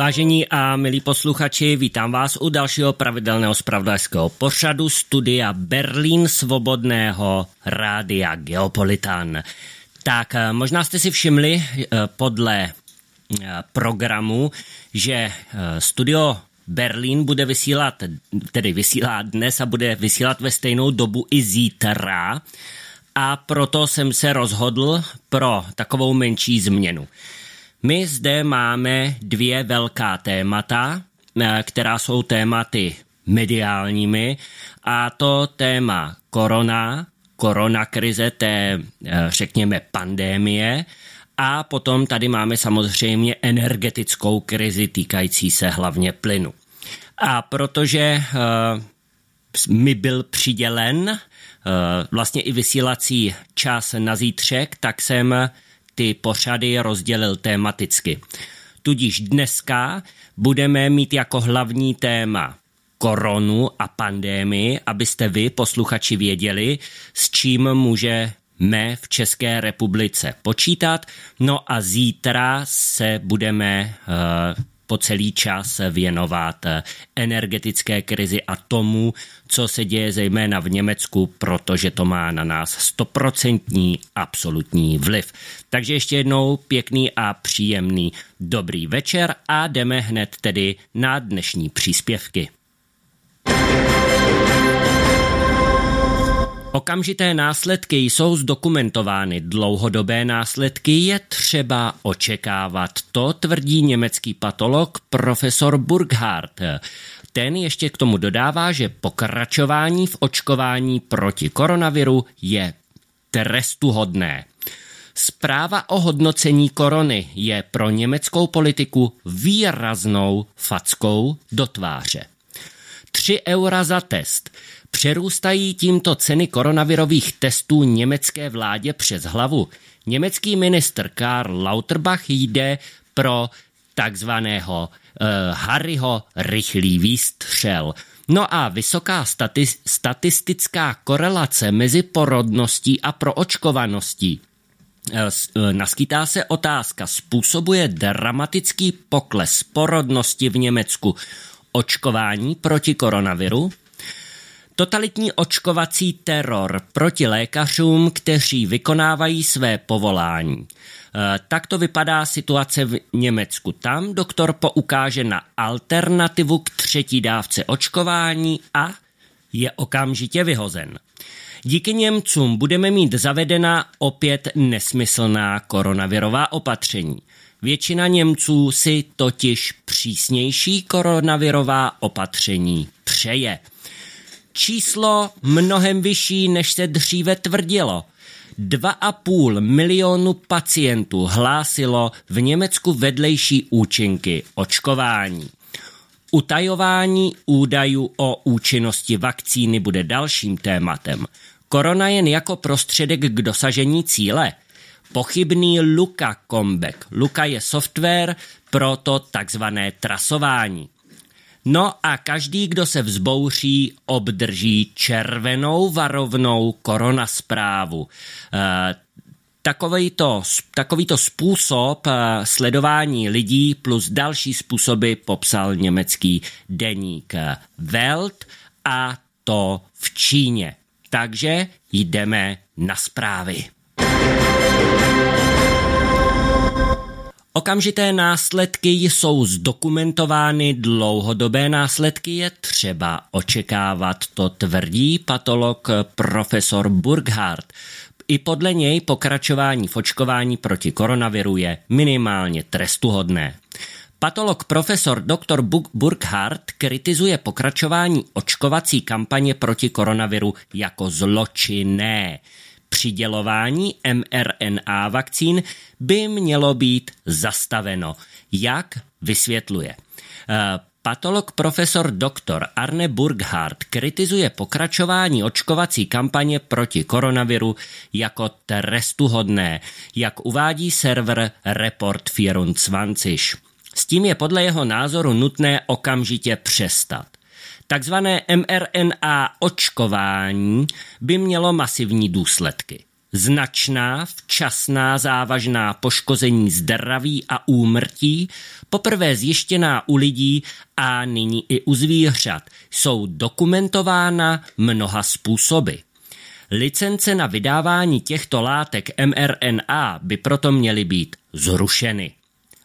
Vážení a milí posluchači, vítám vás u dalšího pravidelného spravodajského pořadu studia Berlín Svobodného rádia Geopolitan. Tak, eh, možná jste si všimli eh, podle eh, programu, že studio Berlín bude vysílat, tedy vysílá dnes a bude vysílat ve stejnou dobu i zítra. A proto jsem se rozhodl pro takovou menší změnu. My zde máme dvě velká témata, eh, která jsou tématy mediálními, a to téma korona, koronakrize, té eh, řekněme pandémie, a potom tady máme samozřejmě energetickou krizi týkající se hlavně plynu. A protože uh, mi byl přidělen uh, vlastně i vysílací čas na zítřek, tak jsem uh, ty pořady rozdělil tématicky. Tudíž dneska budeme mít jako hlavní téma koronu a pandémii, abyste vy, posluchači, věděli, s čím může můžeme v České republice počítat. No a zítra se budeme uh, po celý čas věnovat energetické krizi a tomu, co se děje zejména v Německu, protože to má na nás stoprocentní absolutní vliv. Takže ještě jednou pěkný a příjemný dobrý večer a jdeme hned tedy na dnešní příspěvky. Okamžité následky jsou zdokumentovány, dlouhodobé následky je třeba očekávat. To tvrdí německý patolog profesor Burghardt. Ten ještě k tomu dodává, že pokračování v očkování proti koronaviru je trestuhodné. Zpráva o hodnocení korony je pro německou politiku výraznou fackou do tváře. 3 eura za test. Přerůstají tímto ceny koronavirových testů německé vládě přes hlavu. Německý minister Karl Lauterbach jde pro takzvaného uh, Harryho rychlý výstřel. No a vysoká statis- statistická korelace mezi porodností a proočkovaností eh, eh, Naskýtá se otázka, způsobuje dramatický pokles porodnosti v Německu očkování proti koronaviru? Totalitní očkovací teror proti lékařům, kteří vykonávají své povolání. E, tak to vypadá situace v Německu. Tam doktor poukáže na alternativu k třetí dávce očkování a je okamžitě vyhozen. Díky Němcům budeme mít zavedena opět nesmyslná koronavirová opatření. Většina Němců si totiž přísnější koronavirová opatření přeje číslo mnohem vyšší, než se dříve tvrdilo. 2,5 milionu pacientů hlásilo v Německu vedlejší účinky očkování. Utajování údajů o účinnosti vakcíny bude dalším tématem. Korona jen jako prostředek k dosažení cíle. Pochybný Luka Kombek. Luka je software pro to takzvané trasování. No a každý, kdo se vzbouří, obdrží červenou varovnou koronasprávu. Eh, takovýto, takovýto způsob eh, sledování lidí plus další způsoby popsal německý deník eh, Welt a to v Číně. Takže jdeme na zprávy. Okamžité následky jsou zdokumentovány, dlouhodobé následky je třeba očekávat, to tvrdí patolog profesor Burghardt. I podle něj pokračování v očkování proti koronaviru je minimálně trestuhodné. Patolog profesor dr. Burkhardt kritizuje pokračování očkovací kampaně proti koronaviru jako zločinné přidělování mRNA vakcín by mělo být zastaveno. Jak vysvětluje? Eh, patolog profesor doktor Arne Burghardt kritizuje pokračování očkovací kampaně proti koronaviru jako trestuhodné, jak uvádí server Report 24. S tím je podle jeho názoru nutné okamžitě přestat. Takzvané mRNA očkování by mělo masivní důsledky. Značná, včasná, závažná poškození zdraví a úmrtí, poprvé zjištěná u lidí a nyní i u zvířat, jsou dokumentována mnoha způsoby. Licence na vydávání těchto látek mRNA by proto měly být zrušeny.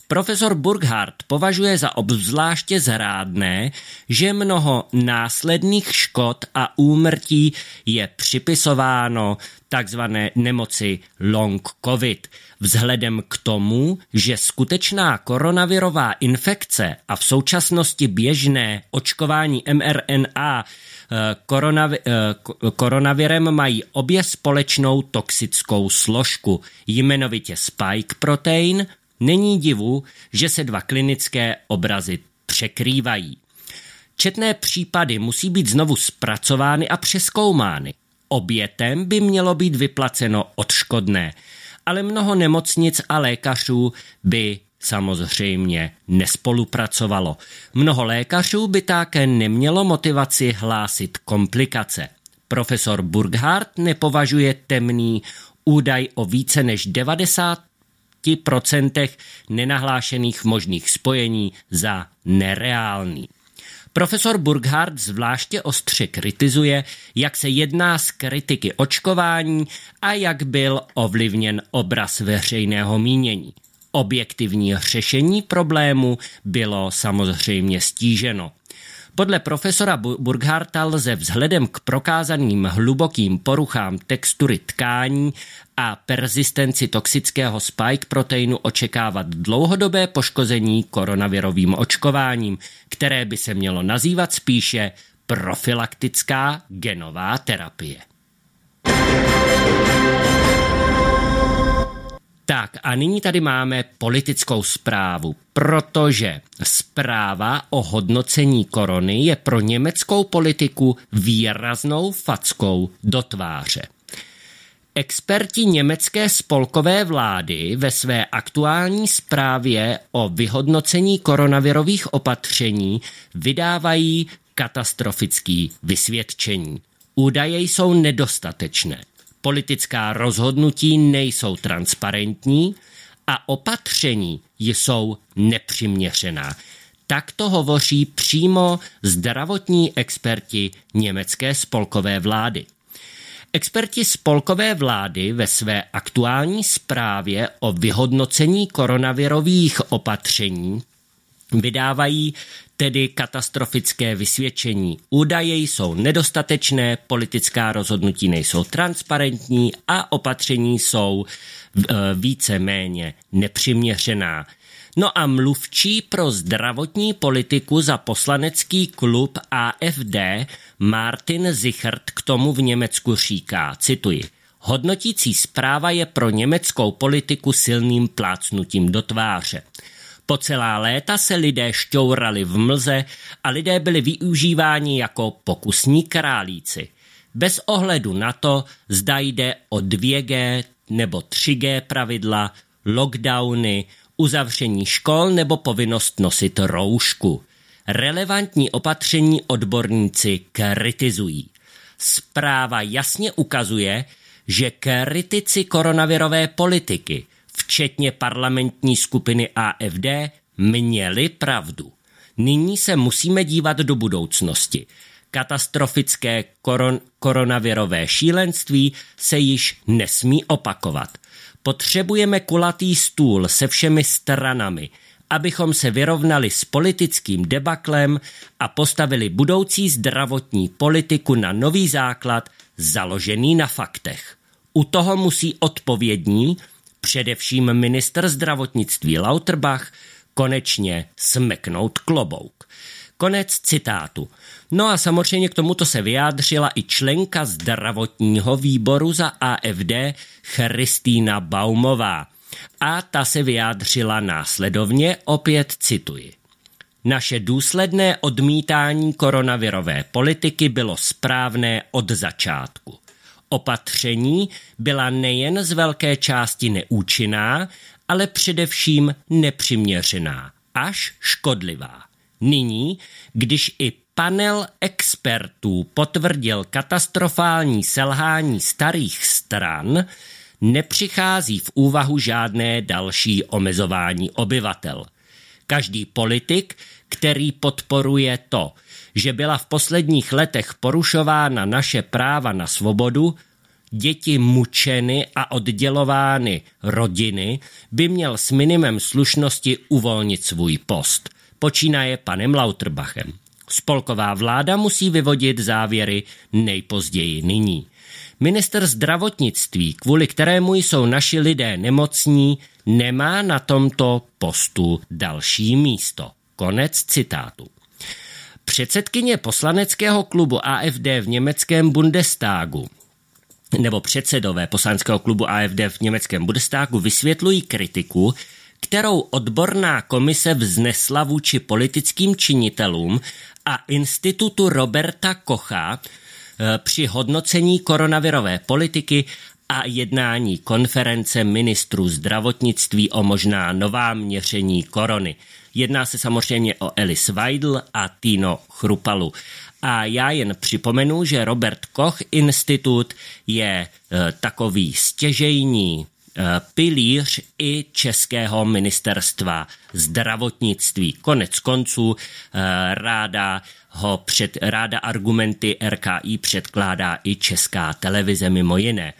Profesor Burghardt považuje za obzvláště zrádné, že mnoho následných škod a úmrtí je připisováno takzvané nemoci long covid, vzhledem k tomu, že skutečná koronavirová infekce a v současnosti běžné očkování mRNA eh, eh, koronavirem mají obě společnou toxickou složku, jmenovitě spike protein, Není divu, že se dva klinické obrazy překrývají. Četné případy musí být znovu zpracovány a přeskoumány. Obětem by mělo být vyplaceno odškodné, ale mnoho nemocnic a lékařů by samozřejmě nespolupracovalo. Mnoho lékařů by také nemělo motivaci hlásit komplikace. Profesor Burghardt nepovažuje temný údaj o více než 5% nenahlášených možných spojení za nereálný. Profesor Burghardt zvláště ostře kritizuje, jak se jedná z kritiky očkování a jak byl ovlivněn obraz veřejného mínění. Objektivní řešení problému bylo samozřejmě stíženo. Podle profesora Burgharta lze vzhledem k prokázaným hlubokým poruchám textury tkání a persistenci toxického spike proteinu očekávat dlouhodobé poškození koronavirovým očkováním, které by se mělo nazývat spíše profilaktická genová terapie. Tak a nyní tady máme politickou zprávu, protože zpráva o hodnocení korony je pro německou politiku výraznou fackou do tváře. Experti německé spolkové vlády ve své aktuální zprávě o vyhodnocení koronavirových opatření vydávají katastrofický vysvědčení. Údaje jsou nedostatečné, politická rozhodnutí nejsou transparentní a opatření jsou nepřiměřená. Tak to hovoří přímo zdravotní experti německé spolkové vlády. Experti spolkové vlády ve své aktuální zprávě o vyhodnocení koronavirových opatření vydávají tedy katastrofické vysvědčení. Údaje jsou nedostatečné, politická rozhodnutí nejsou transparentní a opatření jsou e, více-méně nepřiměřená. No a mluvčí pro zdravotní politiku za poslanecký klub AFD Martin Zichert k tomu v Německu říká, cituji, Hodnotící zpráva je pro německou politiku silným plácnutím do tváře. Po celá léta se lidé šťourali v mlze a lidé byli využíváni jako pokusní králíci. Bez ohledu na to, zda jde o 2G nebo 3G pravidla, lockdowny, uzavření škol nebo povinnost nosit roušku. Relevantní opatření odborníci kritizují. Zpráva jasně ukazuje, že kritici koronavirové politiky, včetně parlamentní skupiny AFD, měli pravdu. Nyní se musíme dívat do budoucnosti. Katastrofické koron- koronavirové šílenství se již nesmí opakovat. Potřebujeme kulatý stůl se všemi stranami, abychom se vyrovnali s politickým debaklem a postavili budoucí zdravotní politiku na nový základ založený na faktech. U toho musí odpovědní, především minister zdravotnictví Lauterbach, konečně smeknout klobouk. Konec citátu. No a samozřejmě k tomuto se vyjádřila i členka zdravotního výboru za AFD Christina Baumová. A ta se vyjádřila následovně, opět cituji. Naše důsledné odmítání koronavirové politiky bylo správné od začátku. Opatření byla nejen z velké části neúčinná, ale především nepřiměřená, až škodlivá nyní, když i panel expertů potvrdil katastrofální selhání starých stran, nepřichází v úvahu žádné další omezování obyvatel. Každý politik, který podporuje to, že byla v posledních letech porušována naše práva na svobodu, děti mučeny a oddělovány rodiny, by měl s minimem slušnosti uvolnit svůj post – počínaje panem Lauterbachem. Spolková vláda musí vyvodit závěry nejpozději nyní. Minister zdravotnictví, kvůli kterému jsou naši lidé nemocní, nemá na tomto postu další místo. Konec citátu. Předsedkyně poslaneckého klubu AFD v německém Bundestagu nebo předsedové poslaneckého klubu AFD v německém Bundestagu vysvětlují kritiku, kterou odborná komise vznesla vůči politickým činitelům a institutu Roberta Kocha eh, při hodnocení koronavirové politiky a jednání konference ministrů zdravotnictví o možná nová měření korony. Jedná se samozřejmě o Elis Weidl a Tino Chrupalu. A já jen připomenu, že Robert Koch institut je e, takový stěžejní Eh, pilíř i Českého ministerstva zdravotnictví. Konec konců eh, ráda ho před, ráda argumenty RKI předkládá i Česká televize mimo jiné.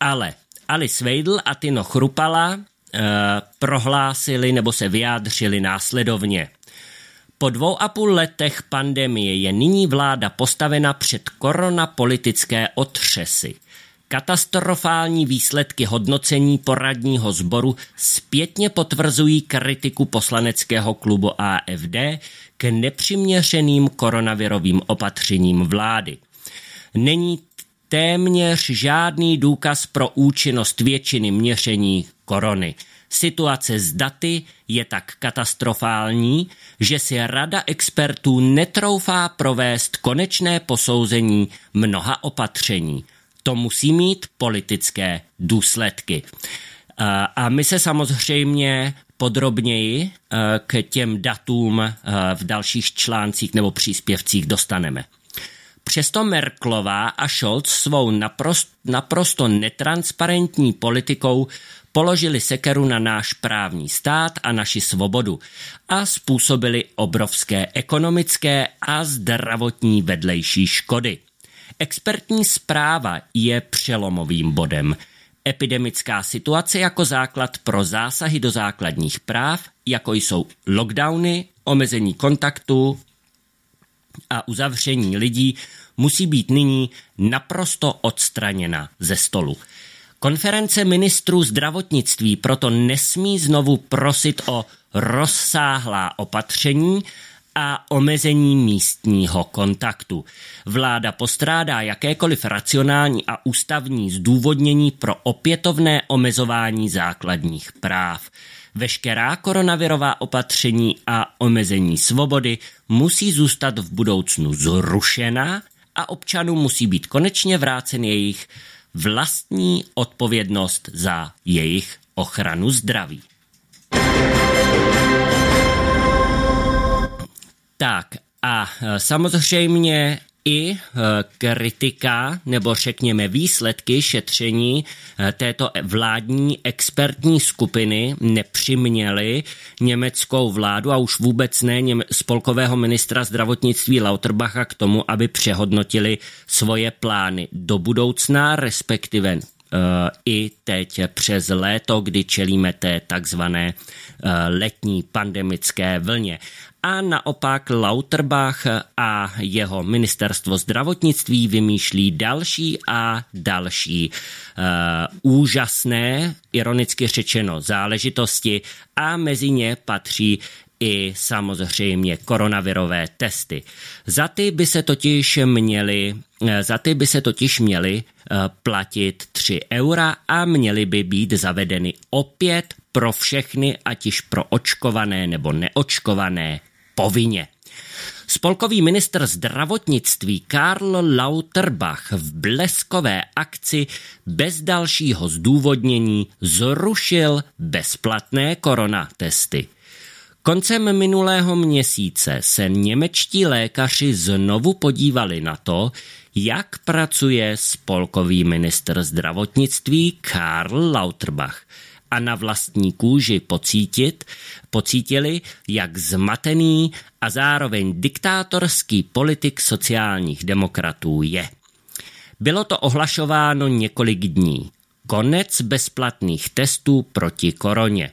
Ale Alice Weidl a Tino Chrupala eh, prohlásili nebo se vyjádřili následovně. Po dvou a půl letech pandemie je nyní vláda postavena před koronapolitické otřesy – Katastrofální výsledky hodnocení poradního sboru zpětně potvrzují kritiku poslaneckého klubu AFD k nepřiměřeným koronavirovým opatřením vlády. Není téměř žádný důkaz pro účinnost většiny měření korony. Situace s daty je tak katastrofální, že si rada expertů netroufá provést konečné posouzení mnoha opatření to musí mít politické důsledky. A my se samozřejmě podrobněji e, k těm datům e, v dalších článcích nebo příspěvcích dostaneme. Přesto Merklová a Scholz svou naprost, naprosto netransparentní politikou položili sekeru na náš právní stát a naši svobodu a způsobili obrovské ekonomické a zdravotní vedlejší škody – Expertní zpráva je přelomovým bodem. Epidemická situace jako základ pro zásahy do základních práv, jako jsou lockdowny, omezení kontaktu a uzavření lidí, musí být nyní naprosto odstraněna ze stolu. Konference ministrů zdravotnictví proto nesmí znovu prosit o rozsáhlá opatření, a omezení místního kontaktu. Vláda postrádá jakékoliv racionální a ústavní zdůvodnění pro opětovné omezování základních práv. Veškerá koronavirová opatření a omezení svobody musí zůstat v budoucnu zrušena a občanům musí být konečně vrácen jejich vlastní odpovědnost za jejich ochranu zdraví. Tak a e, samozřejmě i e, kritika, nebo řekněme výsledky šetření e, této vládní expertní skupiny nepřiměly německou vládu a už vůbec ne spolkového ministra zdravotnictví Lauterbacha k tomu, aby přehodnotili svoje plány do budoucna, respektive i teď přes léto, kdy čelíme té takzvané letní pandemické vlně a naopak Lauterbach a jeho ministerstvo zdravotnictví vymýšlí další a další uh, úžasné, ironicky řečeno, záležitosti a mezi ně patří i samozřejmě koronavirové testy. Za ty by se totiž měly eh, za ty by se totiž měly eh, platit 3 eura a měly by být zavedeny opět pro všechny, ať již pro očkované nebo neočkované povinně. Spolkový ministr zdravotnictví Karl Lauterbach v bleskové akci bez dalšího zdůvodnění zrušil bezplatné koronatesty. Koncem minulého měsíce se němečtí lékaři znovu podívali na to, jak pracuje spolkový ministr zdravotnictví Karl Lauterbach – a na vlastní kůži pocítit, pocítili, jak zmatený a zároveň diktátorský politik sociálních demokratů je. Bylo to ohlašováno několik dní. Konec bezplatných testů proti koroně.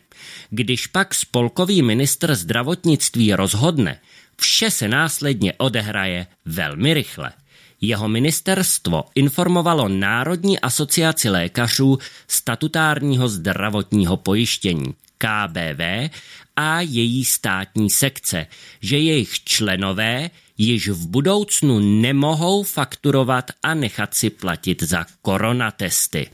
Když pak spolkový ministr zdravotnictví rozhodne, vše se následně odehraje velmi rychle. Jeho ministerstvo informovalo Národní asociaci lékařů statutárního zdravotního pojištění KBV a její státní sekce, že jejich členové již v budoucnu nemohou fakturovat a nechat si platit za koronatesty.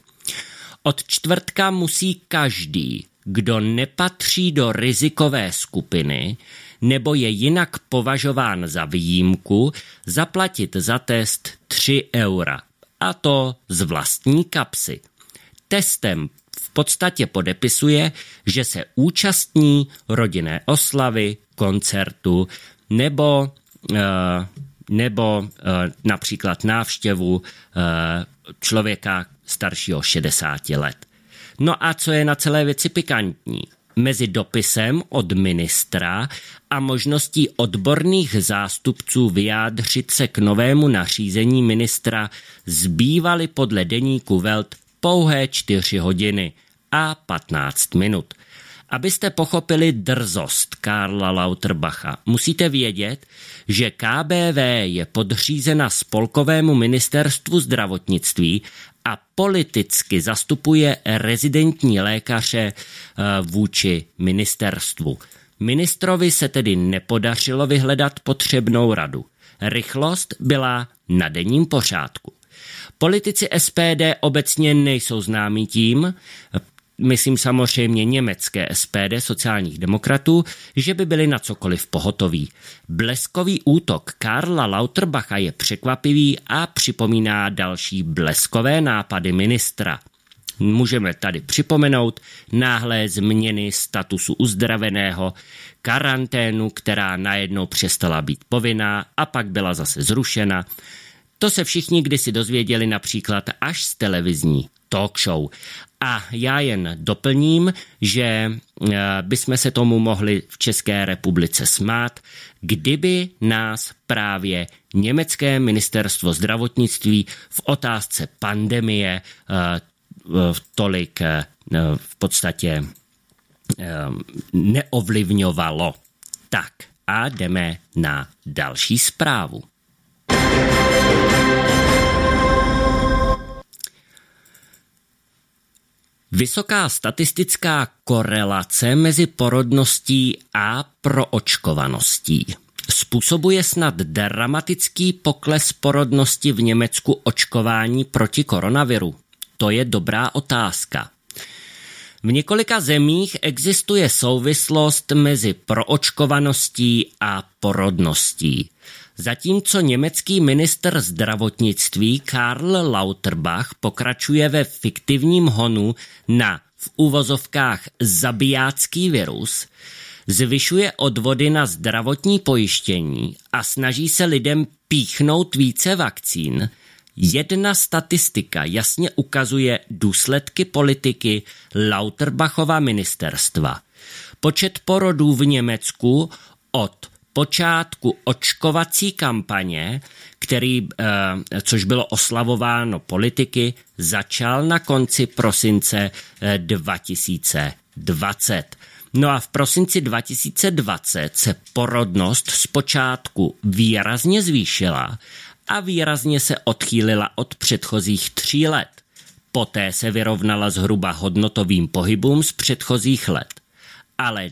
Od čtvrtka musí každý, kdo nepatří do rizikové skupiny, nebo je jinak považován za výjimku, zaplatit za test 3 eura. A to z vlastní kapsy. Testem v podstatě podepisuje, že se účastní rodinné oslavy, koncertu nebo, eh, nebo eh, například návštěvu eh, člověka staršího 60 let. No a co je na celé věci pikantní? mezi dopisem od ministra a možností odborných zástupců vyjádřit se k novému nařízení ministra zbývaly podle deníku Welt pouhé 4 hodiny a 15 minut. Abyste pochopili drzost Karla Lauterbacha, musíte vědět, že KBV je podřízena Spolkovému ministerstvu zdravotnictví a politicky zastupuje rezidentní lékaře eh, vůči ministerstvu. Ministrovi se tedy nepodařilo vyhledat potřebnou radu. Rychlost byla na denním pořádku. Politici SPD obecně nejsou známí tím, myslím samozřejmě německé SPD sociálních demokratů, že by byli na cokoliv pohotoví. Bleskový útok Karla Lauterbacha je překvapivý a připomíná další bleskové nápady ministra. Můžeme tady připomenout náhlé změny statusu uzdraveného, karanténu, která najednou přestala být povinná a pak byla zase zrušena. To se všichni kdysi dozvěděli například až z televizní talk show. A já jen doplním, že eh, bychom se tomu mohli v České republice smát, kdyby nás právě německé ministerstvo zdravotnictví v otázce pandemie eh, eh, tolik v podstatě neovlivňovalo. Tak a jdeme na další zprávu. Vysoká statistická korelace mezi porodností a proočkovaností způsobuje snad dramatický pokles porodnosti v Německu očkování proti koronaviru? To je dobrá otázka. V několika zemích existuje souvislost mezi proočkovaností a porodností zatímco německý minister zdravotnictví Karl Lauterbach pokračuje ve fiktivním honu na v uvozovkách zabijácký virus, zvyšuje odvody na zdravotní pojištění a snaží se lidem píchnout více vakcín, jedna statistika jasně ukazuje důsledky politiky Lauterbachova ministerstva. Počet porodů v Německu od počátku očkovací kampaně, který, eh, což bylo oslavováno politiky, začal na konci prosince 2020. Eh, no a v prosinci 2020 se porodnost zpočátku výrazně zvýšila a výrazně se odchýlila od předchozích tří let. Poté se vyrovnala zhruba hodnotovým pohybům z předchozích let. Ale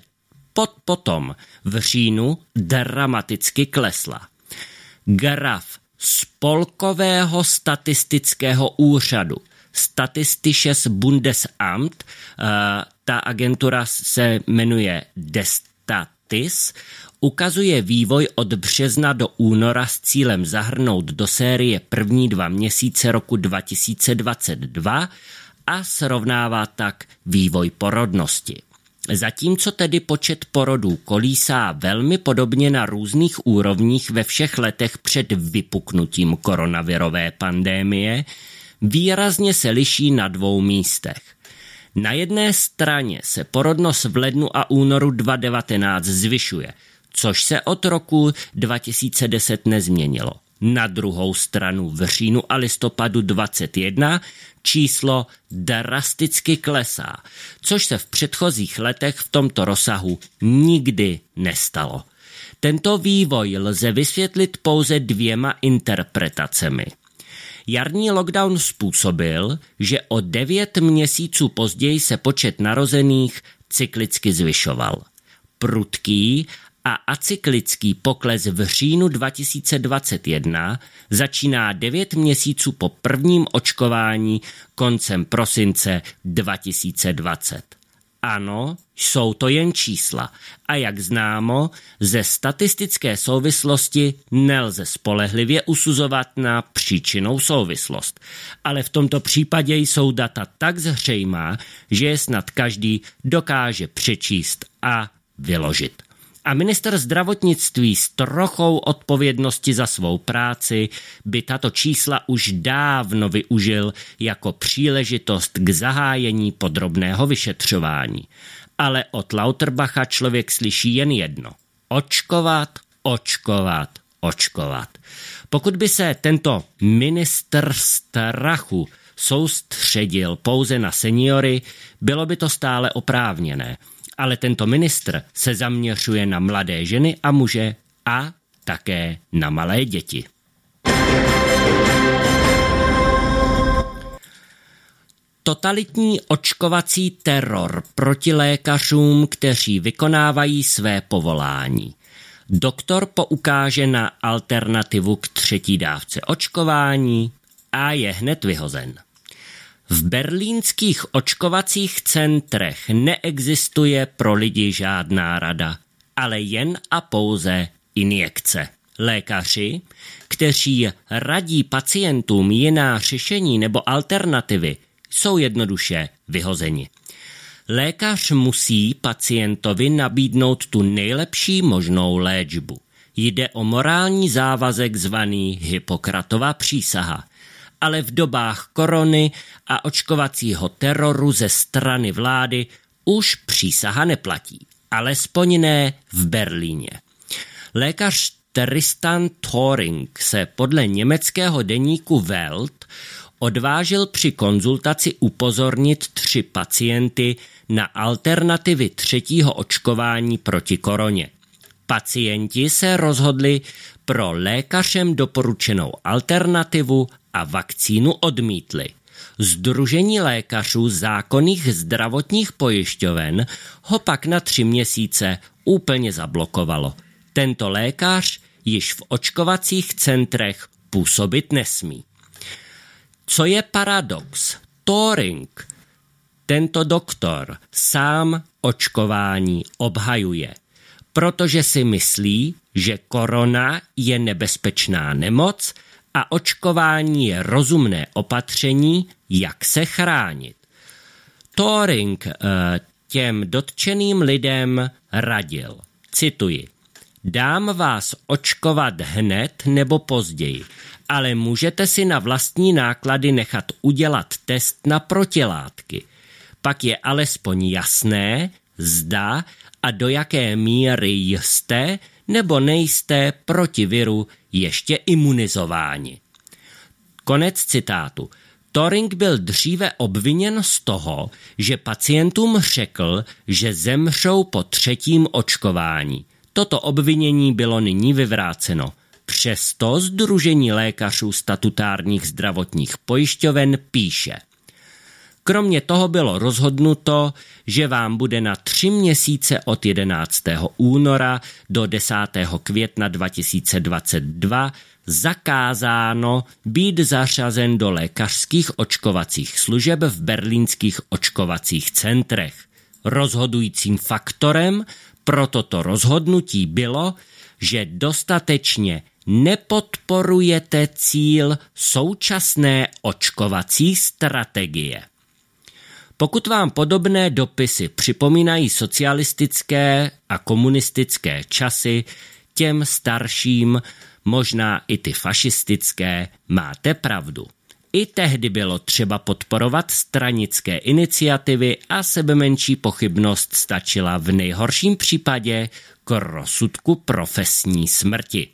pot potom v říjnu dramaticky klesla. Graf Spolkového statistického úřadu Statistisches Bundesamt, eh, ta agentura se jmenuje Destatis, ukazuje vývoj od března do února s cílem zahrnout do série první dva měsíce roku 2022 a srovnává tak vývoj porodnosti. Zatímco tedy počet porodů kolísá velmi podobně na různých úrovních ve všech letech před vypuknutím koronavirové pandémie, výrazně se liší na dvou místech. Na jedné straně se porodnost v lednu a únoru 2019 zvyšuje, což se od roku 2010 nezměnilo na druhou stranu v říjnu a listopadu 21 číslo drasticky klesá, což se v předchozích letech v tomto rozsahu nikdy nestalo. Tento vývoj lze vysvětlit pouze dvěma interpretacemi. Jarní lockdown způsobil, že o devět měsíců později se počet narozených cyklicky zvyšoval. Prudký a acyklický pokles v říjnu 2021 začíná 9 měsíců po prvním očkování koncem prosince 2020. Ano, jsou to jen čísla. A jak známo, ze statistické souvislosti nelze spolehlivě usuzovat na příčinou souvislost. Ale v tomto případě jsou data tak zřejmá, že je snad každý dokáže přečíst a vyložit a minister zdravotnictví s trochou odpovědnosti za svou práci by tato čísla už dávno využil jako příležitost k zahájení podrobného vyšetřování. Ale od Lauterbacha člověk slyší jen jedno. Očkovat, očkovat, očkovat. Pokud by se tento minister strachu soustředil pouze na seniory, bylo by to stále oprávněné – ale tento ministr se zaměřuje na mladé ženy a muže a také na malé děti. Totalitní očkovací teror proti lékařům, kteří vykonávají své povolání. Doktor poukáže na alternativu k třetí dávce očkování a je hned vyhozen. V berlínských očkovacích centrech neexistuje pro lidi žádná rada, ale jen a pouze injekce. Lékaři, kteří radí pacientům jiná řešení nebo alternativy, jsou jednoduše vyhozeni. Lékař musí pacientovi nabídnout tu nejlepší možnou léčbu. Jde o morální závazek zvaný Hippokratova přísaha – ale v dobách korony a očkovacího teroru ze strany vlády už přísaha neplatí, alespoň ne v Berlíně. Lékař Tristan Thoring se podle německého deníku Welt odvážil při konzultaci upozornit tři pacienty na alternativy třetího očkování proti koroně. Pacienti se rozhodli pro lékařem doporučenou alternativu a vakcínu odmítli. Združení lékařů zákonných zdravotních pojišťoven ho pak na tři měsíce úplně zablokovalo. Tento lékař již v očkovacích centrech působit nesmí. Co je paradox? Toring, tento doktor, sám očkování obhajuje, protože si myslí, že korona je nebezpečná nemoc, a očkování je rozumné opatření, jak se chránit. Thoring eh, těm dotčeným lidem radil. Cituji. Dám vás očkovat hned nebo později, ale můžete si na vlastní náklady nechat udělat test na protilátky. Pak je alespoň jasné, zda a do jaké míry jste nebo nejste proti viru ještě imunizováni. Konec citátu. Toring byl dříve obviněn z toho, že pacientům řekl, že zemřou po třetím očkování. Toto obvinění bylo nyní vyvráceno. Přesto Združení lékařů statutárních zdravotních pojišťoven píše – Kromě toho bylo rozhodnuto, že vám bude na tři měsíce od 11. února do 10. května 2022 zakázáno být zařazen do lékařských očkovacích služeb v berlínských očkovacích centrech. Rozhodujícím faktorem pro toto rozhodnutí bylo, že dostatečně nepodporujete cíl současné očkovací strategie. Pokud vám podobné dopisy připomínají socialistické a komunistické časy, těm starším, možná i ty fašistické, máte pravdu. I tehdy bylo třeba podporovat stranické iniciativy a sebemenší pochybnost stačila v nejhorším případě k rozsudku profesní smrti.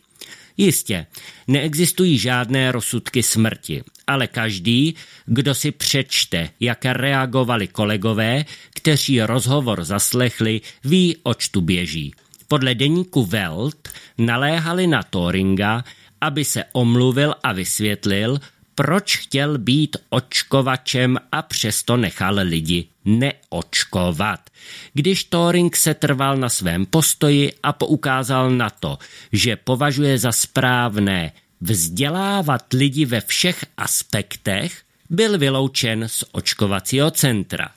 Jistě, neexistují žádné rozsudky smrti, ale každý, kdo si přečte, jak reagovali kolegové, kteří rozhovor zaslechli, ví, oč tu běží. Podle deníku Welt naléhali na Thoringa, aby se omluvil a vysvětlil, proč chtěl být očkovačem a přesto nechal lidi neočkovat. Když Thoring se trval na svém postoji a poukázal na to, že považuje za správné vzdělávat lidi ve všech aspektech, byl vyloučen z očkovacího centra.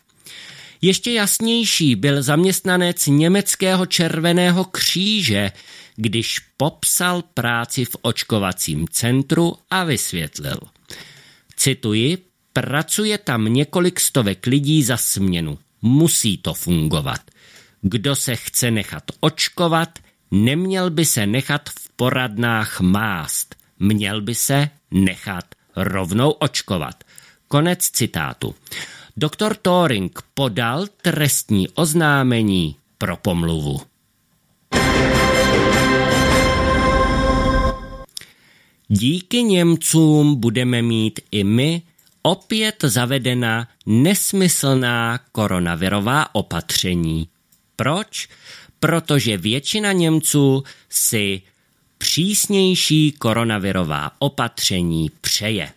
Ještě jasnější byl zaměstnanec německého Červeného kříže, když popsal práci v očkovacím centru a vysvětlil – Cituji, pracuje tam několik stovek lidí za směnu. Musí to fungovat. Kdo se chce nechat očkovat, neměl by se nechat v poradnách mást. Měl by se nechat rovnou očkovat. Konec citátu. Doktor Thoring podal trestní oznámení pro pomluvu. Díky Němcům budeme mít i my opět zavedena nesmyslná koronavirová opatření. Proč? Protože většina Němců si přísnější koronavirová opatření přeje.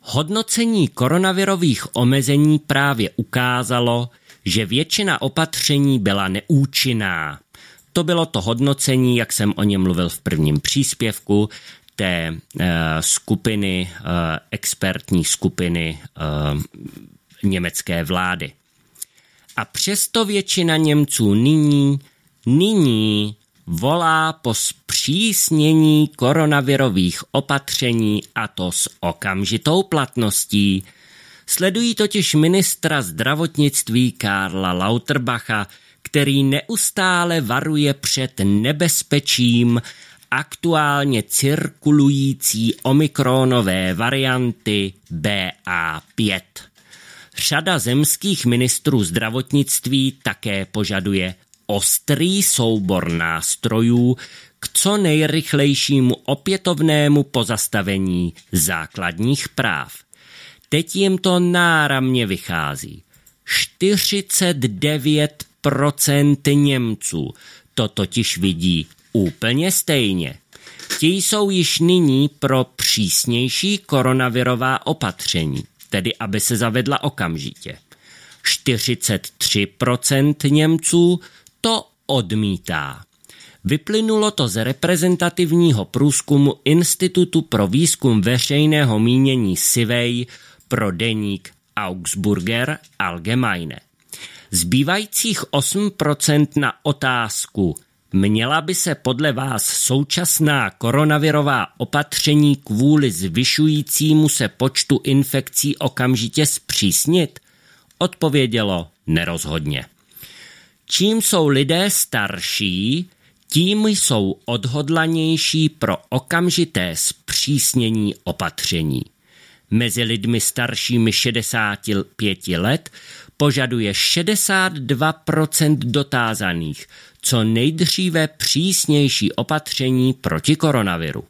Hodnocení koronavirových omezení právě ukázalo, že většina opatření byla neúčinná. To bylo to hodnocení, jak jsem o něm mluvil v prvním příspěvku, té eh, skupiny, eh, expertní skupiny eh, německé vlády. A přesto většina Němců nyní, nyní volá po zpřísnění koronavirových opatření a to s okamžitou platností. Sledují totiž ministra zdravotnictví Karla Lauterbacha, který neustále varuje před nebezpečím aktuálně cirkulující omikronové varianty BA5. Řada zemských ministrů zdravotnictví také požaduje ostrý soubor nástrojů k co nejrychlejšímu opětovnému pozastavení základních práv. Teď jim to náramně vychází. 49% Němců to totiž vidí úplně stejně. Ti jsou již nyní pro přísnější koronavirová opatření, tedy aby se zavedla okamžitě. 43% Němců to odmítá. Vyplynulo to z reprezentativního průzkumu Institutu pro výzkum veřejného mínění Sivej pro deník Augsburger Allgemeine. Zbývajících 8% na otázku – Měla by se podle vás současná koronavirová opatření kvůli zvyšujícímu se počtu infekcí okamžitě zpřísnit? Odpovědělo nerozhodně. Čím jsou lidé starší, tím jsou odhodlanější pro okamžité zpřísnění opatření. Mezi lidmi staršími 65 let požaduje 62 dotázaných co nejdříve přísnější opatření proti koronaviru.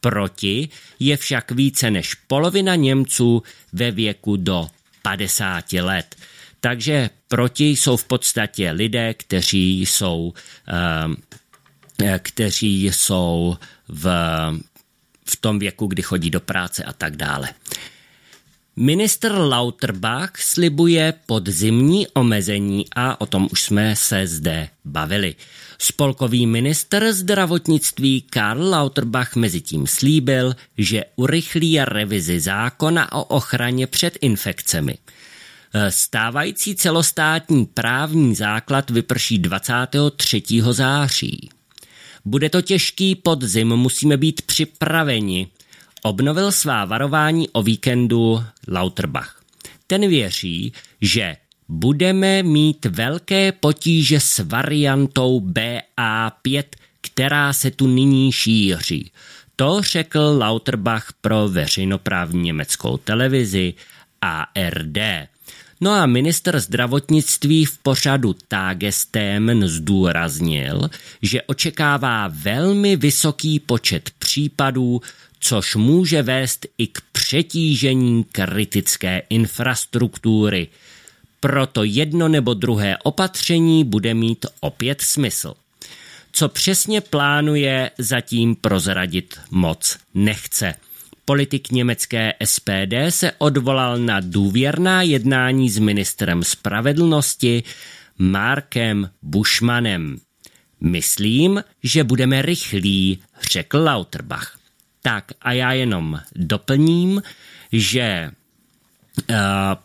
Proti je však více než polovina Němců ve věku do 50 let. Takže proti jsou v podstatě lidé, kteří jsou, eh, eh, kteří jsou v, v tom věku, kdy chodí do práce a tak dále. Minister Lauterbach slibuje podzimní omezení a o tom už jsme se zde bavili. Spolkový minister zdravotnictví Karl Lauterbach mezi tím slíbil, že urychlí revizi zákona o ochraně před infekcemi. Eh, stávající celostátní právní základ vyprší 23. září. Bude to těžký podzim, musíme být připraveni, obnovil svá varování o víkendu Lauterbach. Ten věří, že budeme mít velké potíže s variantou BA5, která se tu nyní šíří. To řekl Lauterbach pro veřejnoprávní německou televizi ARD. No a minister zdravotnictví v pořadu Tagestemen zdůraznil, že očekává velmi vysoký počet případů, což může vést i k přetížení kritické infrastruktury. Proto jedno nebo druhé opatření bude mít opět smysl. Co přesně plánuje, zatím prozradit moc nechce. Politik německé SPD se odvolal na důvěrná jednání s ministrem spravedlnosti Markem Bushmanem. Myslím, že budeme rychlí, řekl Lauterbach. Tak a já jenom doplním, že eh,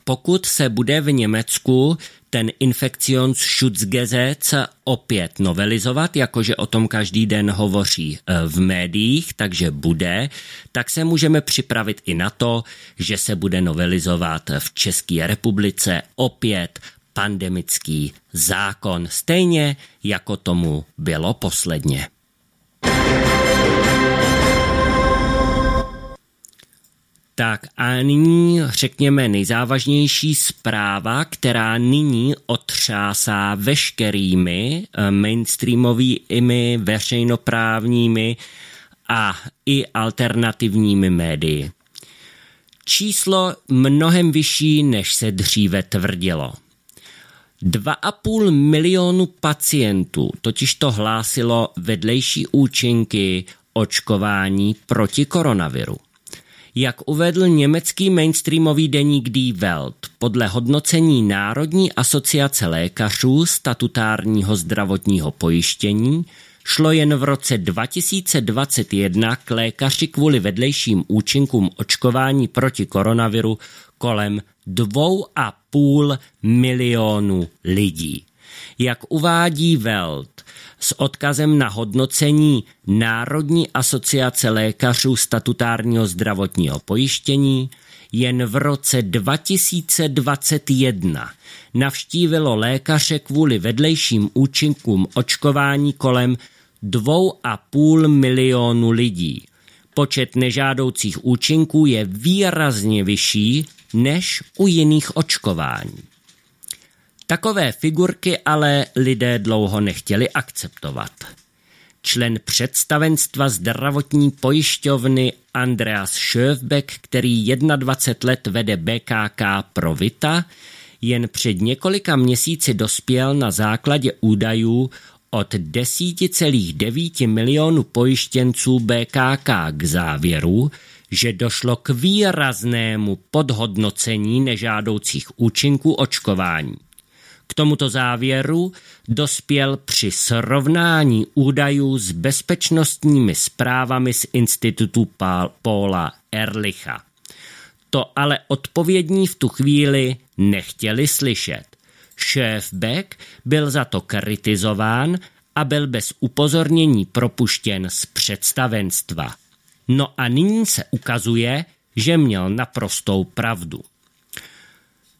pokud se bude v Německu ten Infektionsschutzgesetz opět novelizovat, jakože o tom každý den hovoří eh, v médiích, takže bude, tak se můžeme připravit i na to, že se bude novelizovat v České republice opět pandemický zákon, stejně jako tomu bylo posledně. Tak a nyní řekněme nejzávažnější zpráva, která nyní otřásá veškerými eh, mainstreamovými veřejnoprávními a i alternativními médii. Číslo mnohem vyšší, než se dříve tvrdilo. 2,5 milionu pacientů totiž to hlásilo vedlejší účinky očkování proti koronaviru jak uvedl německý mainstreamový deník Die Welt, podle hodnocení Národní asociace lékařů statutárního zdravotního pojištění šlo jen v roce 2021 k lékaři kvůli vedlejším účinkům očkování proti koronaviru kolem 2,5 milionu lidí. Jak uvádí Welt, s odkazem na hodnocení Národní asociace lékařů statutárního zdravotního pojištění, jen v roce 2021 navštívilo lékaře kvůli vedlejším účinkům očkování kolem 2,5 milionu lidí. Počet nežádoucích účinků je výrazně vyšší než u jiných očkování. Takové figurky ale lidé dlouho nechtěli akceptovat. Člen představenstva zdravotní pojišťovny Andreas Schöfbeck, který 21 let vede BKK Provita, jen před několika měsíci dospěl na základě údajů od 10,9 milionů pojištěnců BKK k závěru, že došlo k výraznému podhodnocení nežádoucích účinků očkování. K tomuto závěru dospěl při srovnání údajů s bezpečnostními zprávami z institutu Paula Erlicha. To ale odpovědní v tu chvíli nechtěli slyšet. Šéf Beck byl za to kritizován a byl bez upozornění propuštěn z představenstva. No a nyní se ukazuje, že měl naprostou pravdu.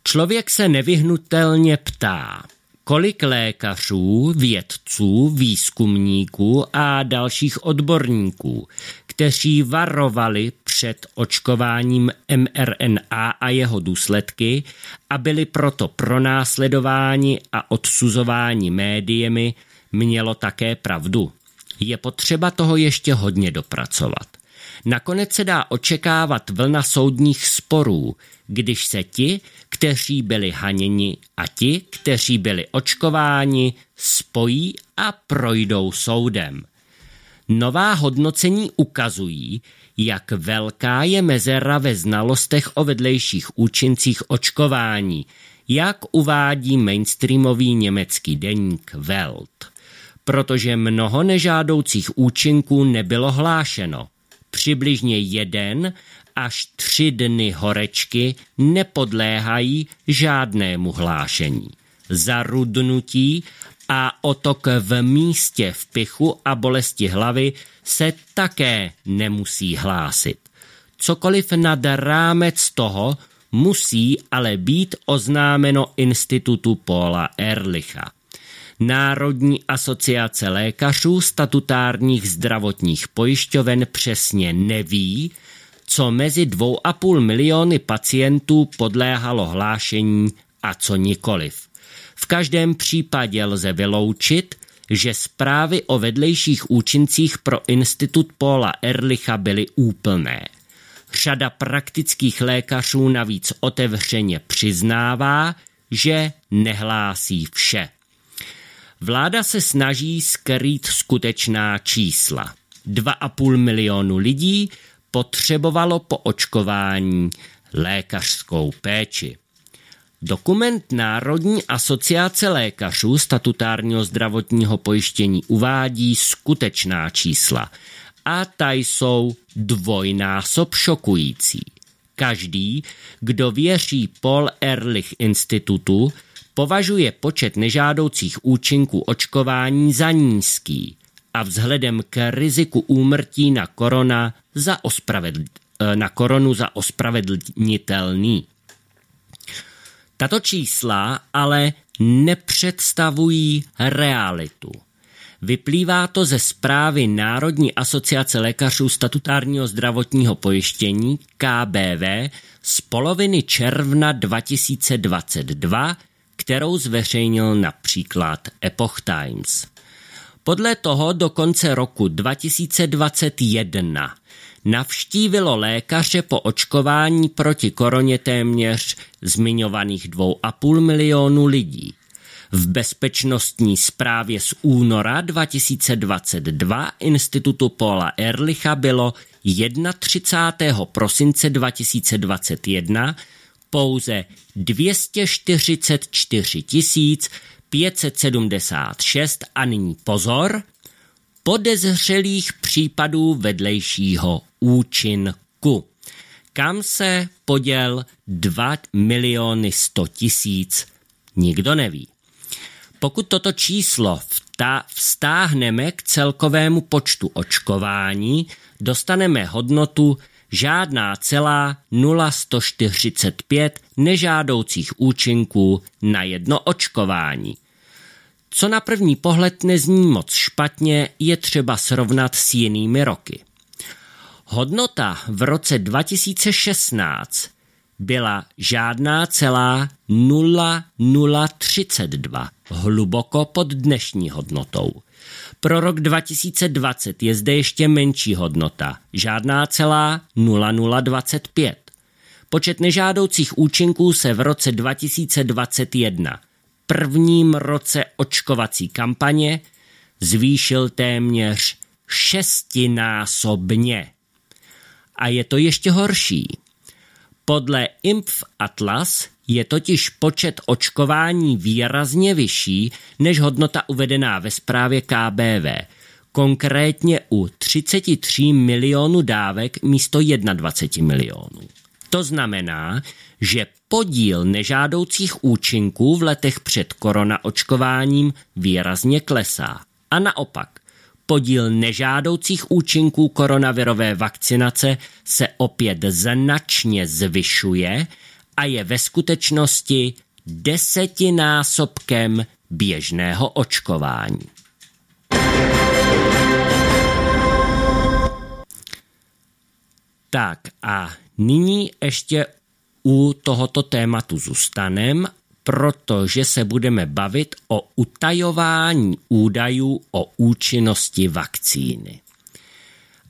Člověk se nevyhnutelně ptá, kolik lékařů, vědců, výzkumníků a dalších odborníků, kteří varovali před očkováním mRNA a jeho důsledky a byli proto pronásledováni a odsuzováni médiemi, mělo také pravdu. Je potřeba toho ještě hodně dopracovat. Nakonec se dá očekávat vlna soudních sporů, když se ti, kteří byli haněni a ti, kteří byli očkováni, spojí a projdou soudem. Nová hodnocení ukazují, jak velká je mezera ve znalostech o vedlejších účincích očkování, jak uvádí mainstreamový německý deník Welt. Protože mnoho nežádoucích účinků nebylo hlášeno přibližně jeden až tři dny horečky nepodléhají žádnému hlášení. Zarudnutí a otok v místě v pichu a bolesti hlavy se také nemusí hlásit. Cokoliv nad rámec toho musí ale být oznámeno institutu Paula Erlicha. Národní asociace lékařů statutárních zdravotních pojišťoven přesně neví, co mezi 2,5 miliony pacientů podléhalo hlášení a co nikoliv. V každém případě lze vyloučit, že zprávy o vedlejších účincích pro institut Paula Erlicha byly úplné. Řada praktických lékařů navíc otevřeně přiznává, že nehlásí vše. Vláda se snaží skrýt skutečná čísla. 2,5 milionu lidí potřebovalo po očkování lékařskou péči. Dokument Národní asociace lékařů statutárního zdravotního pojištění uvádí skutečná čísla a ta jsou dvojnásob šokující. Každý, kdo věří Paul Ehrlich institutu, považuje počet nežádoucích účinků očkování za nízký a vzhledem k riziku úmrtí na, korona za ospravedl... Eh, na koronu za ospravedlnitelný. Tato čísla ale nepředstavují realitu. Vyplývá to ze zprávy Národní asociace lékařů statutárního zdravotního pojištění KBV z poloviny června 2022, kterou zveřejnil například Epoch Times. Podle toho do konce roku 2021 navštívilo lékaře po očkování proti koroně téměř zmiňovaných 2,5 milionu lidí. V bezpečnostní zprávě z února 2022 Institutu Paula Erlicha bylo 31. prosince 2021 pouze 244 576 a nyní pozor, podezřelých případů vedlejšího účinku, kam se poděl 2 miliony 100 tisíc, nikdo neví. Pokud toto číslo vta- vstáhneme k celkovému počtu očkování, dostaneme hodnotu žádná celá 0145 nežádoucích účinků na jedno očkování. Co na první pohled nezní moc špatně, je třeba srovnat s jinými roky. Hodnota v roce 2016 byla žádná celá 0032, hluboko pod dnešní hodnotou. Pro rok 2020 je zde ještě menší hodnota, žádná celá 0025. Počet nežádoucích účinků se v roce 2021, prvním roce očkovací kampaně, zvýšil téměř šestinásobně. A je to ještě horší. Podle Impf Atlas je totiž počet očkování výrazně vyšší než hodnota uvedená ve zprávě KBV, konkrétně u 33 milionů dávek místo 21 milionů. To znamená, že podíl nežádoucích účinků v letech před korona očkováním výrazně klesá. A naopak, podíl nežádoucích účinků koronavirové vakcinace se opět značně zvyšuje a je ve skutečnosti desetinásobkem běžného očkování. Tak a nyní ještě u tohoto tématu zůstanem protože se budeme bavit o utajování údajů o účinnosti vakcíny.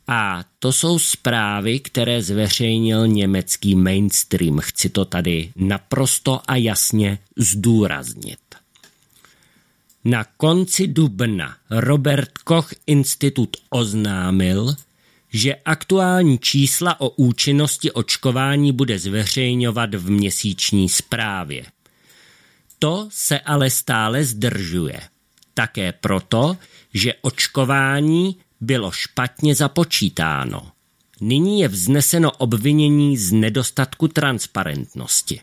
A to jsou zprávy, které zveřejnil německý mainstream. Chci to tady naprosto a jasně zdůraznit. Na konci dubna Robert Koch institut oznámil, že aktuální čísla o účinnosti očkování bude zveřejňovat v měsíční zprávě – to se ale stále zdržuje. Také proto, že očkování bylo špatně započítáno. Nyní je vzneseno obvinění z nedostatku transparentnosti.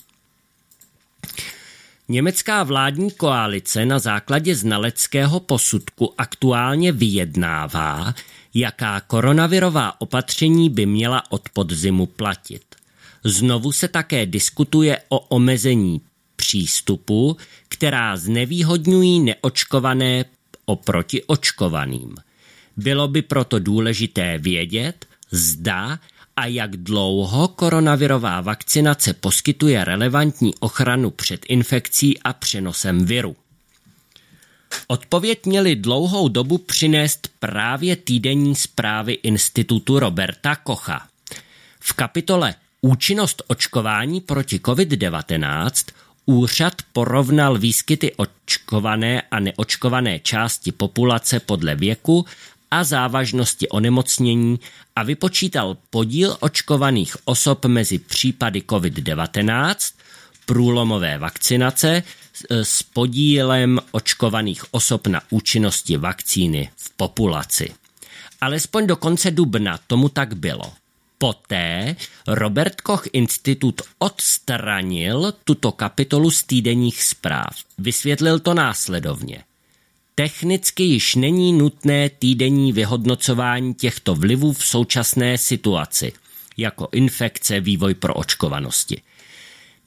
Německá vládní koalice na základě znaleckého posudku aktuálně vyjednává, jaká koronavirová opatření by měla od podzimu platit. Znovu se také diskutuje o omezení přístupu, která znevýhodňují neočkované oproti očkovaným. Bylo by proto důležité vědět, zda a jak dlouho koronavirová vakcinace poskytuje relevantní ochranu před infekcí a přenosem viru. Odpověď měly dlouhou dobu přinést právě týdenní zprávy institutu Roberta Kocha. V kapitole Účinnost očkování proti COVID-19 Úřad porovnal výskyty očkované a neočkované části populace podle věku a závažnosti onemocnění a vypočítal podíl očkovaných osob mezi případy COVID-19, průlomové vakcinace e, s podílem očkovaných osob na účinnosti vakcíny v populaci. Alespoň do konce dubna tomu tak bylo. Poté Robert Koch institut odstranil tuto kapitolu z týdenních zpráv. Vysvětlil to následovně. Technicky již není nutné týdenní vyhodnocování těchto vlivů v současné situaci, jako infekce, vývoj pro očkovanosti.